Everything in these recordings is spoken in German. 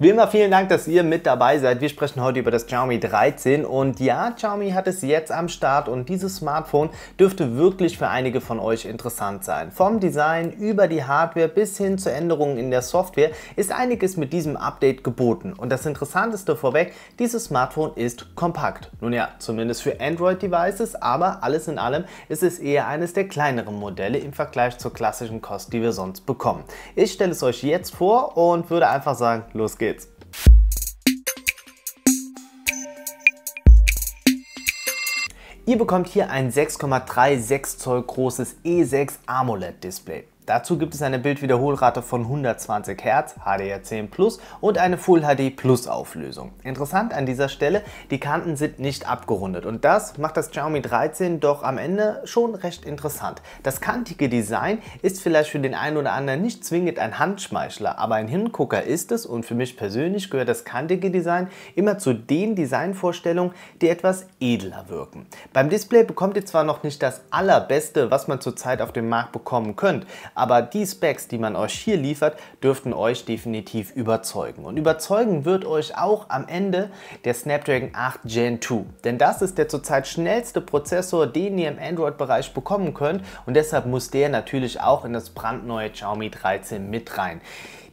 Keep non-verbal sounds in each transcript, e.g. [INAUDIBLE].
Wie immer vielen Dank, dass ihr mit dabei seid. Wir sprechen heute über das Xiaomi 13 und ja, Xiaomi hat es jetzt am Start und dieses Smartphone dürfte wirklich für einige von euch interessant sein. Vom Design über die Hardware bis hin zu Änderungen in der Software ist einiges mit diesem Update geboten. Und das Interessanteste vorweg, dieses Smartphone ist kompakt. Nun ja, zumindest für Android-Devices, aber alles in allem ist es eher eines der kleineren Modelle im Vergleich zur klassischen Kost, die wir sonst bekommen. Ich stelle es euch jetzt vor und würde einfach sagen, los geht's. Ihr bekommt hier ein 6,36 Zoll großes E6 AMOLED Display. Dazu gibt es eine Bildwiederholrate von 120 Hz, HDR10 Plus und eine Full HD Plus Auflösung. Interessant an dieser Stelle, die Kanten sind nicht abgerundet und das macht das Xiaomi 13 doch am Ende schon recht interessant. Das kantige Design ist vielleicht für den einen oder anderen nicht zwingend ein Handschmeichler, aber ein Hingucker ist es und für mich persönlich gehört das kantige Design immer zu den Designvorstellungen, die etwas edler wirken. Beim Display bekommt ihr zwar noch nicht das allerbeste, was man zurzeit auf dem Markt bekommen könnt, aber die Specs, die man euch hier liefert, dürften euch definitiv überzeugen. Und überzeugen wird euch auch am Ende der Snapdragon 8 Gen 2, denn das ist der zurzeit schnellste Prozessor, den ihr im Android-Bereich bekommen könnt und deshalb muss der natürlich auch in das brandneue Xiaomi 13 mit rein.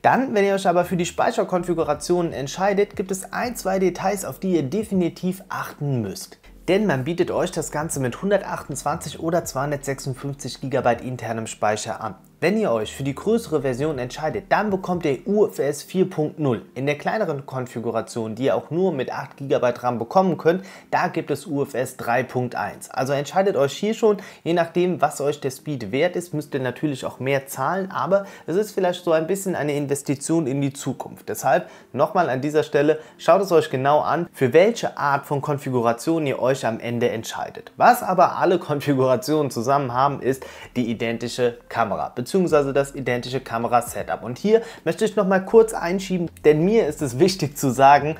Dann, wenn ihr euch aber für die Speicherkonfigurationen entscheidet, gibt es ein, zwei Details, auf die ihr definitiv achten müsst denn man bietet euch das Ganze mit 128 oder 256 GB internem Speicher an. Wenn ihr euch für die größere Version entscheidet, dann bekommt ihr UFS 4.0. In der kleineren Konfiguration, die ihr auch nur mit 8 GB RAM bekommen könnt, da gibt es UFS 3.1. Also entscheidet euch hier schon, je nachdem was euch der Speed wert ist, müsst ihr natürlich auch mehr zahlen, aber es ist vielleicht so ein bisschen eine Investition in die Zukunft. Deshalb nochmal an dieser Stelle, schaut es euch genau an, für welche Art von Konfiguration ihr euch am Ende entscheidet. Was aber alle [LAUGHS] Konfigurationen zusammen haben, ist die identische Kamera bzw. das identische Kamera-Setup. Und hier möchte ich nochmal kurz einschieben, denn mir ist es wichtig zu sagen,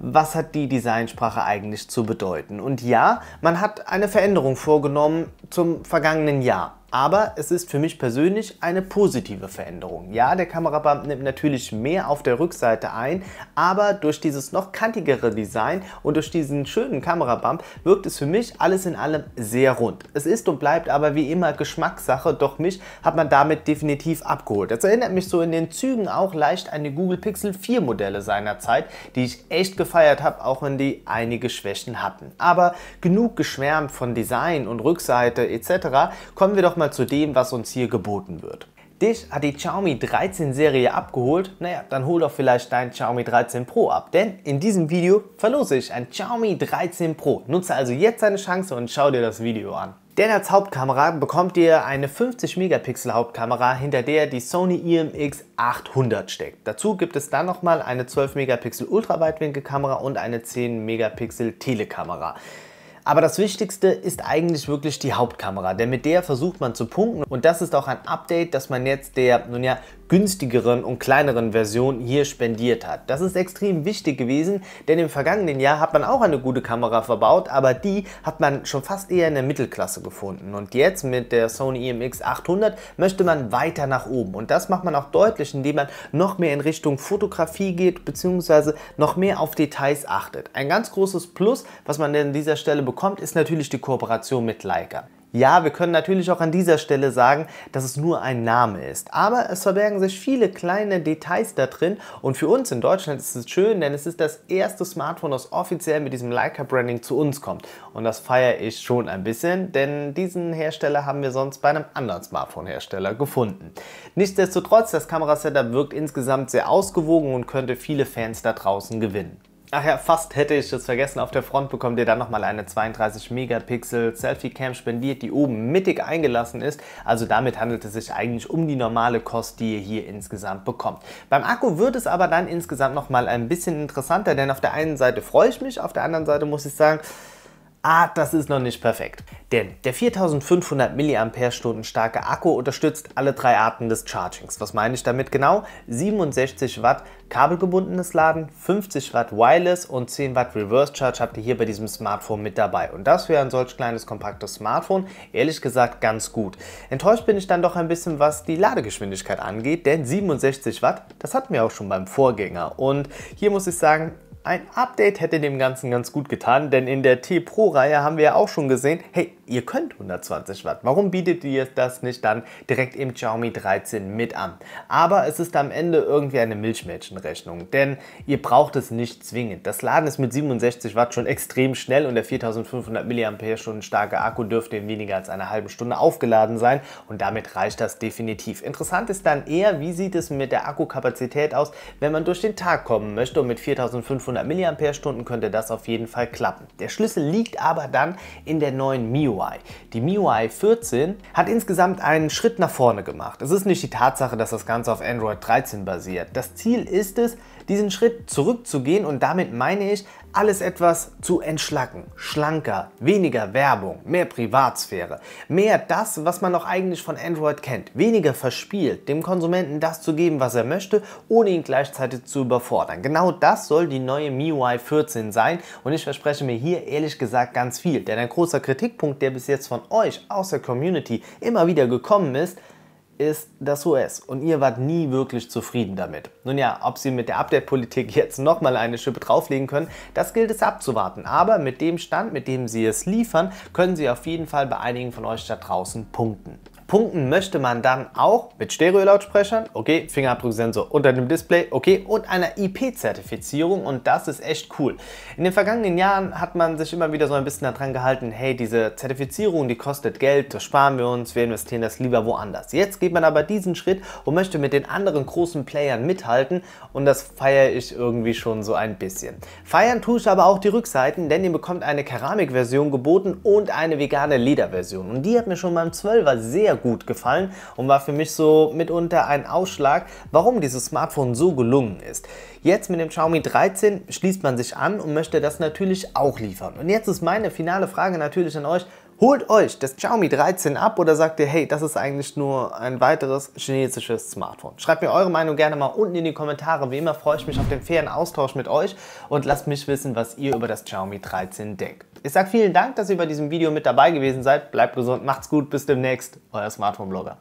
was hat die Designsprache eigentlich zu bedeuten? Und ja, man hat eine Veränderung vorgenommen zum vergangenen Jahr. Aber es ist für mich persönlich eine positive Veränderung. Ja, der Kamerabump nimmt natürlich mehr auf der Rückseite ein, aber durch dieses noch kantigere Design und durch diesen schönen Kamerabump wirkt es für mich alles in allem sehr rund. Es ist und bleibt aber wie immer Geschmackssache, doch mich hat man damit definitiv abgeholt. Das erinnert mich so in den Zügen auch leicht an die Google Pixel 4 Modelle seinerzeit, die ich echt gefeiert habe, auch wenn die einige Schwächen hatten. Aber genug geschwärmt von Design und Rückseite etc. Kommen wir doch mal zu dem, was uns hier geboten wird. Dich hat die Xiaomi 13 Serie abgeholt, naja, dann hol doch vielleicht dein Xiaomi 13 Pro ab, denn in diesem Video verlose ich ein Xiaomi 13 Pro. Nutze also jetzt deine Chance und schau dir das Video an. Denn als Hauptkamera bekommt ihr eine 50 Megapixel Hauptkamera, hinter der die Sony IMX e 800 steckt. Dazu gibt es dann nochmal eine 12 Megapixel Ultraweitwinkelkamera und eine 10 Megapixel Telekamera. Aber das Wichtigste ist eigentlich wirklich die Hauptkamera, denn mit der versucht man zu punkten und das ist auch ein Update, dass man jetzt der nun ja günstigeren und kleineren Version hier spendiert hat. Das ist extrem wichtig gewesen, denn im vergangenen Jahr hat man auch eine gute Kamera verbaut, aber die hat man schon fast eher in der Mittelklasse gefunden. Und jetzt mit der Sony EMX 800 möchte man weiter nach oben. Und das macht man auch deutlich, indem man noch mehr in Richtung Fotografie geht, beziehungsweise noch mehr auf Details achtet. Ein ganz großes Plus, was man an dieser Stelle bekommt, ist natürlich die Kooperation mit Leica. Ja, wir können natürlich auch an dieser Stelle sagen, dass es nur ein Name ist. Aber es verbergen sich viele kleine Details da drin. Und für uns in Deutschland ist es schön, denn es ist das erste Smartphone, das offiziell mit diesem Leica-Branding zu uns kommt. Und das feiere ich schon ein bisschen, denn diesen Hersteller haben wir sonst bei einem anderen Smartphone-Hersteller gefunden. Nichtsdestotrotz, das Kamerasetup wirkt insgesamt sehr ausgewogen und könnte viele Fans da draußen gewinnen. Ach ja, fast hätte ich es vergessen. Auf der Front bekommt ihr dann nochmal eine 32-Megapixel-Selfie-Cam spendiert, die oben mittig eingelassen ist. Also damit handelt es sich eigentlich um die normale Kost, die ihr hier insgesamt bekommt. Beim Akku wird es aber dann insgesamt nochmal ein bisschen interessanter, denn auf der einen Seite freue ich mich, auf der anderen Seite muss ich sagen, ah, das ist noch nicht perfekt. Denn der 4500 mAh starke Akku unterstützt alle drei Arten des Chargings. Was meine ich damit genau? 67 Watt kabelgebundenes Laden, 50 Watt Wireless und 10 Watt Reverse Charge habt ihr hier bei diesem Smartphone mit dabei. Und das für ein solch kleines, kompaktes Smartphone, ehrlich gesagt, ganz gut. Enttäuscht bin ich dann doch ein bisschen, was die Ladegeschwindigkeit angeht, denn 67 Watt, das hatten wir auch schon beim Vorgänger. Und hier muss ich sagen, ein Update hätte dem Ganzen ganz gut getan, denn in der T Pro-Reihe haben wir ja auch schon gesehen, hey, ihr könnt 120 Watt. Warum bietet ihr das nicht dann direkt im Xiaomi 13 mit an? Aber es ist am Ende irgendwie eine Milchmädchenrechnung, denn ihr braucht es nicht zwingend. Das Laden ist mit 67 Watt schon extrem schnell und der 4500 mAh starke Akku dürfte in weniger als einer halben Stunde aufgeladen sein und damit reicht das definitiv. Interessant ist dann eher, wie sieht es mit der Akkukapazität aus, wenn man durch den Tag kommen möchte und mit 4500 mAh könnte das auf jeden Fall klappen. Der Schlüssel liegt aber dann in der neuen MIO MIUI. Die MIUI 14 hat insgesamt einen Schritt nach vorne gemacht. Es ist nicht die Tatsache, dass das Ganze auf Android 13 basiert. Das Ziel ist es, diesen Schritt zurückzugehen und damit meine ich, alles etwas zu entschlacken. Schlanker, weniger Werbung, mehr Privatsphäre, mehr das, was man noch eigentlich von Android kennt, weniger verspielt, dem Konsumenten das zu geben, was er möchte, ohne ihn gleichzeitig zu überfordern. Genau das soll die neue MIUI 14 sein und ich verspreche mir hier ehrlich gesagt ganz viel, denn ein großer Kritikpunkt, der bis jetzt von euch aus der Community immer wieder gekommen ist, ist das US und ihr wart nie wirklich zufrieden damit. Nun ja, ob sie mit der Update-Politik jetzt nochmal eine Schippe drauflegen können, das gilt es abzuwarten. Aber mit dem Stand, mit dem sie es liefern, können sie auf jeden Fall bei einigen von euch da draußen punkten. Punkten möchte man dann auch mit Stereo-Lautsprechern, okay, Fingerabdrucksensor unter dem Display, okay, und einer IP-Zertifizierung und das ist echt cool. In den vergangenen Jahren hat man sich immer wieder so ein bisschen daran gehalten, hey, diese Zertifizierung, die kostet Geld, das sparen wir uns, wir investieren das lieber woanders. Jetzt geht man aber diesen Schritt und möchte mit den anderen großen Playern mithalten und das feiere ich irgendwie schon so ein bisschen. Feiern tue ich aber auch die Rückseiten, denn ihr bekommt eine Keramikversion geboten und eine vegane Lederversion und die hat mir schon beim 12er sehr gut gefallen und war für mich so mitunter ein Ausschlag, warum dieses Smartphone so gelungen ist. Jetzt mit dem Xiaomi 13 schließt man sich an und möchte das natürlich auch liefern. Und jetzt ist meine finale Frage natürlich an euch, Holt euch das Xiaomi 13 ab oder sagt ihr, hey, das ist eigentlich nur ein weiteres chinesisches Smartphone? Schreibt mir eure Meinung gerne mal unten in die Kommentare. Wie immer freue ich mich auf den fairen Austausch mit euch und lasst mich wissen, was ihr über das Xiaomi 13 denkt. Ich sage vielen Dank, dass ihr bei diesem Video mit dabei gewesen seid. Bleibt gesund, macht's gut, bis demnächst. Euer Smartphone-Blogger.